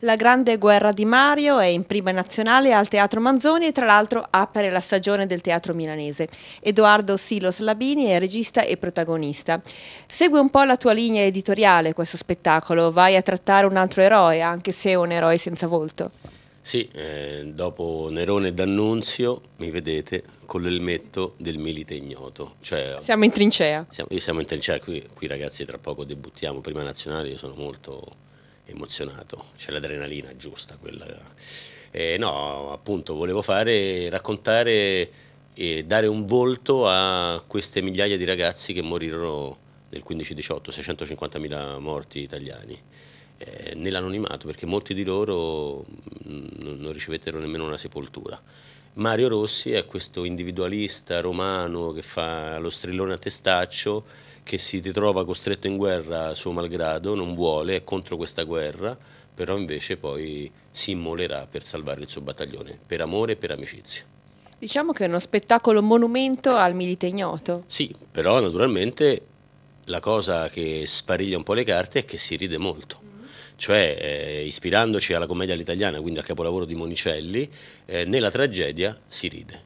La grande guerra di Mario è in prima nazionale al Teatro Manzoni e tra l'altro apre la stagione del teatro milanese. Edoardo Silos Labini è regista e protagonista. Segue un po' la tua linea editoriale questo spettacolo, vai a trattare un altro eroe, anche se è un eroe senza volto. Sì, eh, dopo Nerone d'Annunzio mi vedete con l'elmetto del milite ignoto. Cioè, siamo in trincea. Siamo, siamo in trincea, qui, qui ragazzi tra poco debuttiamo, prima nazionale, io sono molto emozionato, c'è l'adrenalina giusta quella. Eh, no, appunto volevo fare, raccontare e dare un volto a queste migliaia di ragazzi che morirono nel 15-18, 650.000 morti italiani, eh, nell'anonimato perché molti di loro mm, non ricevettero nemmeno una sepoltura. Mario Rossi è questo individualista romano che fa lo strillone a testaccio, che si ritrova costretto in guerra suo malgrado, non vuole, è contro questa guerra, però invece poi si immolerà per salvare il suo battaglione, per amore e per amicizia. Diciamo che è uno spettacolo monumento al milite ignoto. Sì, però naturalmente la cosa che spariglia un po' le carte è che si ride molto cioè eh, ispirandoci alla commedia all'italiana, quindi al capolavoro di Monicelli, eh, nella tragedia si ride.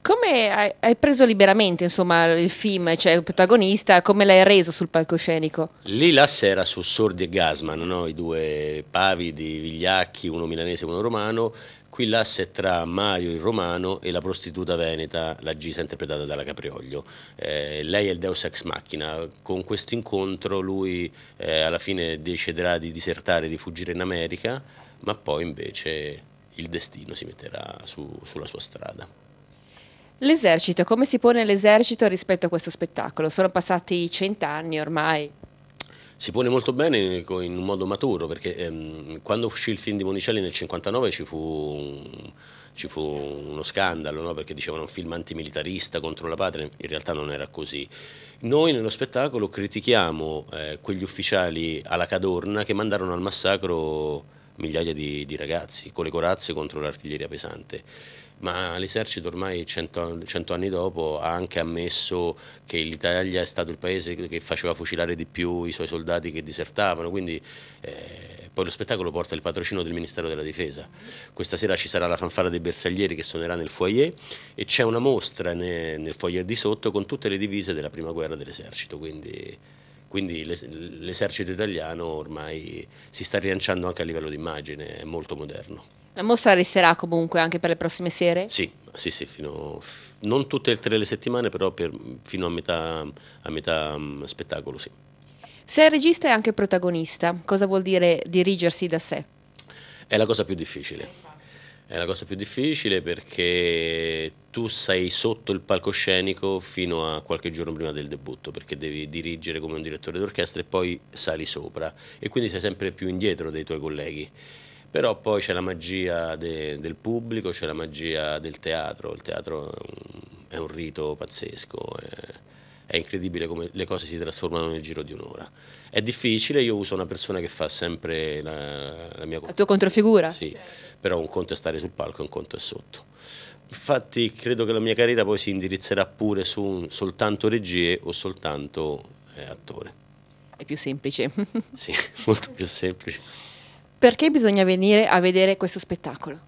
Come hai preso liberamente insomma, il film, cioè il protagonista, come l'hai reso sul palcoscenico? Lì la sera su Sordi e Gasman, no? i due pavidi, vigliacchi, uno milanese e uno romano, Qui l'asse è tra Mario il Romano e la prostituta veneta, la Gisa interpretata dalla Caprioglio. Eh, lei è il deus ex machina. Con questo incontro lui eh, alla fine deciderà di disertare, di fuggire in America, ma poi invece il destino si metterà su, sulla sua strada. L'esercito, come si pone l'esercito rispetto a questo spettacolo? Sono passati cent'anni ormai si pone molto bene in un modo maturo perché ehm, quando uscì il film di Monicelli nel 59 ci fu, ci fu uno scandalo no? perché dicevano un film antimilitarista contro la patria, in realtà non era così. Noi nello spettacolo critichiamo eh, quegli ufficiali alla cadorna che mandarono al massacro migliaia di, di ragazzi con le corazze contro l'artiglieria pesante ma l'esercito ormai cento, cento, anni dopo ha anche ammesso che l'Italia è stato il paese che faceva fucilare di più i suoi soldati che disertavano, quindi eh, poi lo spettacolo porta il patrocino del Ministero della Difesa. Questa sera ci sarà la fanfara dei bersaglieri che suonerà nel foyer e c'è una mostra ne, nel foyer di sotto con tutte le divise della prima guerra dell'esercito, quindi quindi l'esercito italiano ormai si sta rilanciando anche a livello di immagine, è molto moderno. La mostra resterà comunque anche per le prossime sere? Sì, sì, sì, fino, non tutte e tre le settimane, però per, fino a metà, a metà um, spettacolo, sì. Sei regista e anche protagonista, cosa vuol dire dirigersi da sé? È la cosa più difficile. È la cosa più difficile perché tu sei sotto il palcoscenico fino a qualche giorno prima del debutto, perché devi dirigere come un direttore d'orchestra e poi sali sopra e quindi sei sempre più indietro dei tuoi colleghi però poi c'è la magia de, del pubblico, c'è la magia del teatro, il teatro è un, è un rito pazzesco, è, è, incredibile come le cose si trasformano nel giro di un'ora. È difficile, io uso una persona che fa sempre la, la mia... La tua controfigura? Sì, però un conto è stare sul palco e un conto è sotto. Infatti credo che la mia carriera poi si indirizzerà pure su un, soltanto regie o soltanto eh, attore. È più semplice. sì, molto più semplice. Perché bisogna venire a vedere questo spettacolo?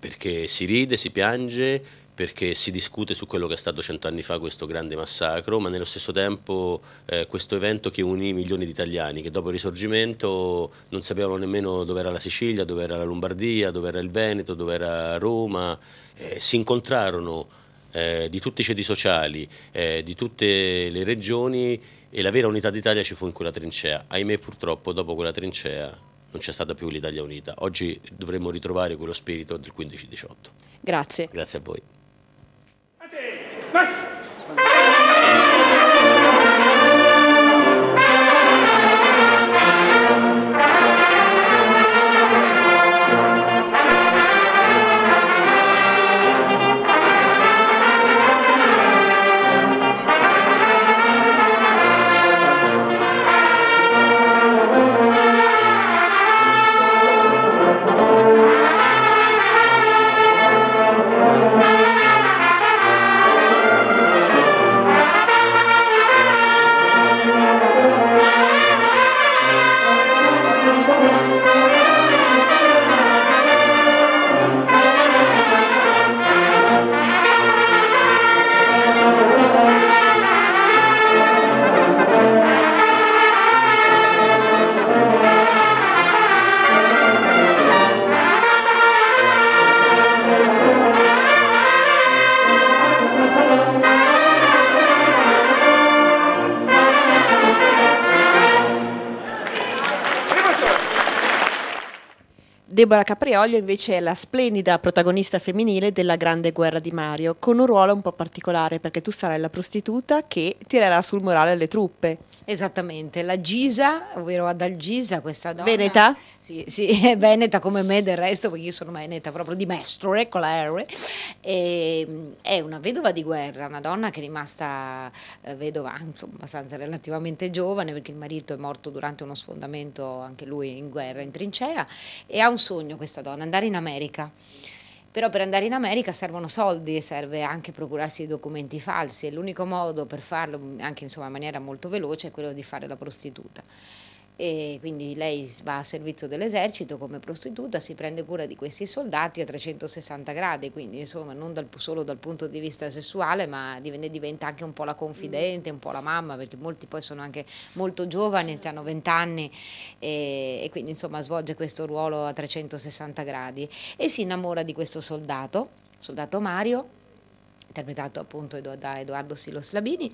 Perché si ride, si piange, perché si discute su quello che è stato cent'anni fa questo grande massacro, ma nello stesso tempo eh, questo evento che unì milioni di italiani che dopo il risorgimento non sapevano nemmeno dove era la Sicilia, dove era la Lombardia, dove era il Veneto, dove era Roma, eh, si incontrarono eh, di tutti i ceti sociali, eh, di tutte le regioni e la vera unità d'Italia ci fu in quella trincea. Ahimè purtroppo dopo quella trincea non c'è stata più l'Italia Unita. Oggi dovremmo ritrovare quello spirito del 15-18. Grazie. Grazie a voi. Deborah Caprioglio invece è la splendida protagonista femminile della Grande Guerra di Mario, con un ruolo un po' particolare perché tu sarai la prostituta che tirerà sul morale le truppe. Esattamente, la Gisa, ovvero Adalgisa, questa donna. Veneta? Sì, sì, è veneta come me del resto, perché io sono veneta proprio di Mestre eh, con la R. E, è una vedova di guerra, una donna che è rimasta eh, vedova, insomma, abbastanza relativamente giovane, perché il marito è morto durante uno sfondamento, anche lui in guerra, in trincea, e ha un sogno questa donna, andare in America. Però per andare in America servono soldi e serve anche procurarsi i documenti falsi e l'unico modo per farlo, anche insomma, in maniera molto veloce, è quello di fare la prostituta e quindi lei va a servizio dell'esercito come prostituta, si prende cura di questi soldati a 360 gradi, quindi insomma non dal, solo dal punto di vista sessuale ma ne diventa anche un po' la confidente, un po' la mamma perché molti poi sono anche molto giovani, hanno 20 anni e, e quindi insomma svolge questo ruolo a 360 gradi e si innamora di questo soldato, soldato Mario interpretato appunto da Edoardo Silos Labini,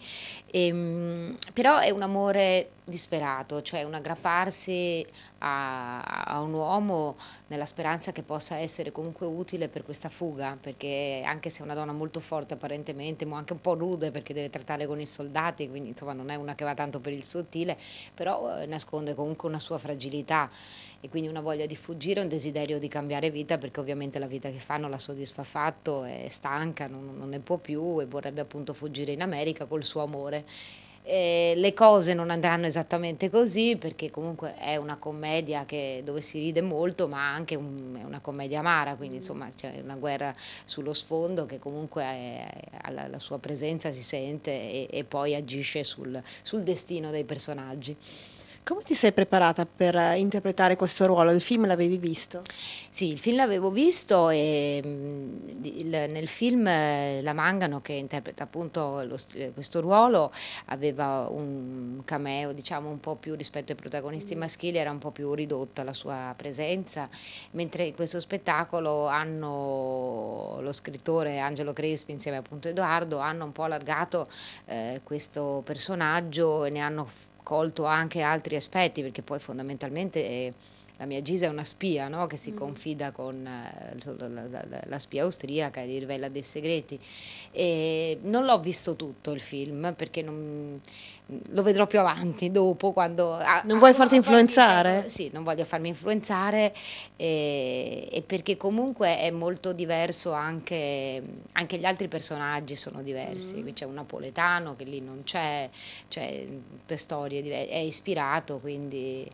e, ehm, però è un amore disperato, cioè un aggrapparsi a, a un uomo nella speranza che possa essere comunque utile per questa fuga, perché anche se è una donna molto forte apparentemente, ma anche un po' rude perché deve trattare con i soldati, quindi insomma non è una che va tanto per il sottile, però eh, nasconde comunque una sua fragilità e quindi una voglia di fuggire, un desiderio di cambiare vita perché ovviamente la vita che fa non la soddisfa affatto, è stanca, non, non ne può più e vorrebbe appunto fuggire in America col suo amore eh, le cose non andranno esattamente così perché comunque è una commedia che, dove si ride molto ma anche un, è una commedia amara quindi mm. insomma c'è una guerra sullo sfondo che comunque è, la sua presenza si sente e, e poi agisce sul, sul destino dei personaggi. Come ti sei preparata per eh, interpretare questo ruolo? Il film l'avevi visto? Sì, il film l'avevo visto e mm, nel film eh, la Mangano che interpreta appunto lo, eh, questo ruolo aveva un cameo diciamo un po' più rispetto ai protagonisti maschili, era un po' più ridotta la sua presenza, mentre in questo spettacolo hanno lo scrittore Angelo Crespi insieme appunto a Edoardo hanno un po' allargato eh, questo personaggio e ne hanno colto anche altri aspetti perché poi fondamentalmente eh, la mia Gisa è una spia no? che si mm. confida con eh, la, la, la, spia austriaca e rivela dei segreti. E non l'ho visto tutto il film perché non, lo vedrò più avanti, dopo quando... Ah, non vuoi ah, farti influenzare? Farmi, sì, non voglio farmi influenzare e, e perché comunque è molto diverso anche, anche, gli altri personaggi sono diversi, mm. qui c'è un napoletano che lì non c'è, cioè storie diverse, è ispirato quindi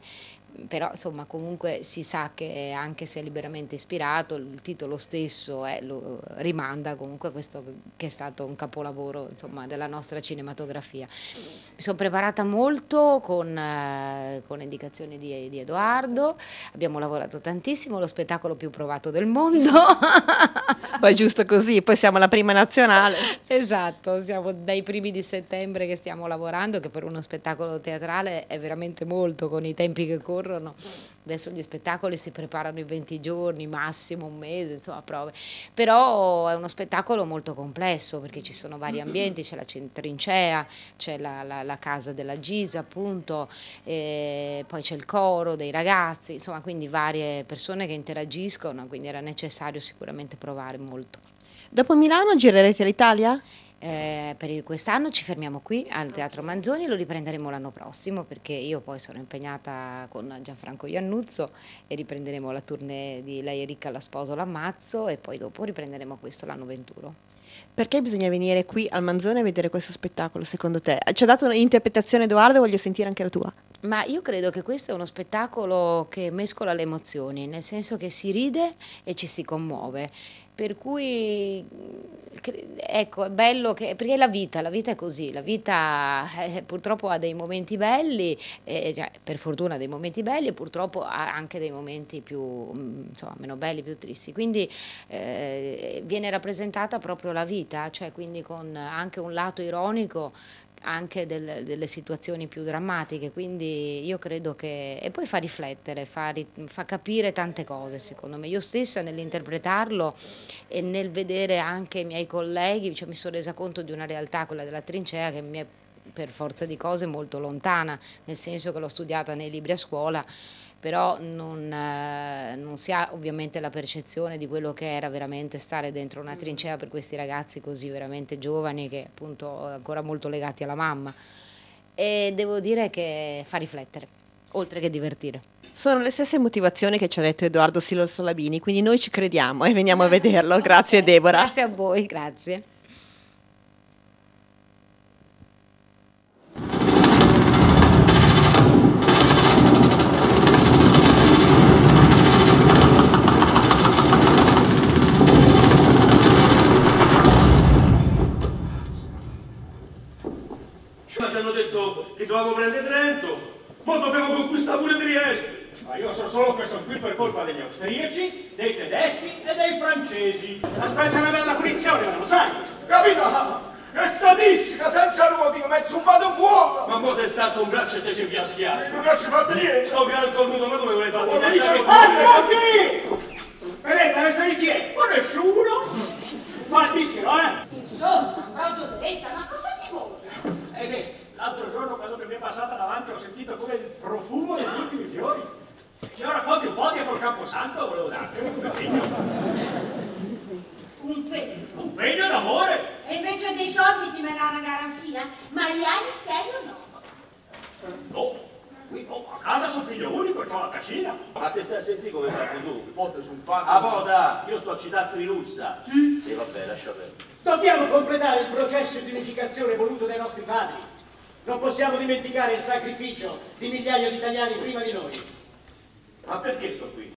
però insomma comunque si sa che anche se è liberamente ispirato il titolo stesso è, eh, lo, rimanda comunque a questo che è stato un capolavoro insomma, della nostra cinematografia. Mi sono preparata molto con, eh, con indicazioni di, di, Edoardo, abbiamo lavorato tantissimo, lo spettacolo più provato del mondo. Poi giusto così, poi siamo la prima nazionale. Esatto, siamo dai primi di settembre che stiamo lavorando, che per uno spettacolo teatrale è veramente molto con i tempi che corrono corrono, adesso gli spettacoli si preparano in 20 giorni, massimo un mese, insomma prove, però è uno spettacolo molto complesso perché ci sono vari ambienti, c'è la trincea, c'è la, la, la, casa della Gisa appunto, eh, poi c'è il coro dei ragazzi, insomma quindi varie persone che interagiscono, quindi era necessario sicuramente provare molto. Dopo Milano girerete l'Italia? Eh, per quest'anno ci fermiamo qui al Teatro Manzoni e lo riprenderemo l'anno prossimo perché io poi sono impegnata con Gianfranco Iannuzzo e riprenderemo la tournée di Lei Ricca la sposo l'ammazzo e poi dopo riprenderemo questo l'anno 21. Perché bisogna venire qui al Manzone a vedere questo spettacolo, secondo te? Ci ha dato un'interpretazione Edoardo, voglio sentire anche la tua. Ma io credo che questo è uno spettacolo che mescola le emozioni, nel senso che si ride e ci si commuove. Per cui ecco, è bello che, perché la vita, la vita è così, la vita eh, purtroppo ha dei momenti belli, eh, cioè, per fortuna dei momenti belli e purtroppo ha anche dei momenti più, mm, insomma, meno belli, più tristi. Quindi eh, viene rappresentata proprio la vita, cioè quindi con anche un lato ironico anche del, delle situazioni più drammatiche, quindi io credo che... e poi fa riflettere, fa, fa capire tante cose secondo me, io stessa nell'interpretarlo e nel vedere anche i miei colleghi, cioè, mi sono resa conto di una realtà, quella della trincea, che mi è per forza di cose molto lontana, nel senso che l'ho studiata nei libri a scuola però non, eh, non, si ha ovviamente la percezione di quello che era veramente stare dentro una mm. trincea per questi ragazzi così veramente giovani che appunto ancora molto legati alla mamma e devo dire che fa riflettere oltre che divertire. Sono le stesse motivazioni che ci ha detto Edoardo Silo Solabini, quindi noi ci crediamo e veniamo a vederlo. Grazie okay. Deborah. Grazie a voi, grazie. francesi. Aspetta una bella punizione, non lo sai? Capito? È statistica, senza ruotino, mi hai zumbato un uovo! Ma mo' è stato un braccio e te ci piace schiaffo! Non ci fate niente! Sto gran cornuto, ma come volete fatto? Ma tutti! Vedete, questo di chi è? Ma nessuno! Ma dicelo, eh! Insomma, Claudio Deletta, ma cosa ti vuole? Eh beh, l'altro giorno quando mi è passata davanti ho sentito come il profumo degli ultimi fiori. Io ora un po' di un po' dietro il Camposanto volevo dartelo come figlio un pegno. Un pegno è E invece dei soldi ti verrà una garanzia? Ma gli hai in o no? No. Qui, oh, a casa sono figlio unico, e ho la cascina. Ma te stai a sentire come fai tu? Botte sul fatto. A moda, io sto a citare Trilussa. Sì? Mm. E vabbè, lascia perdere. Dobbiamo completare il processo di unificazione voluto dai nostri padri. Non possiamo dimenticare il sacrificio di migliaia di italiani prima di noi. Ma perché sto qui?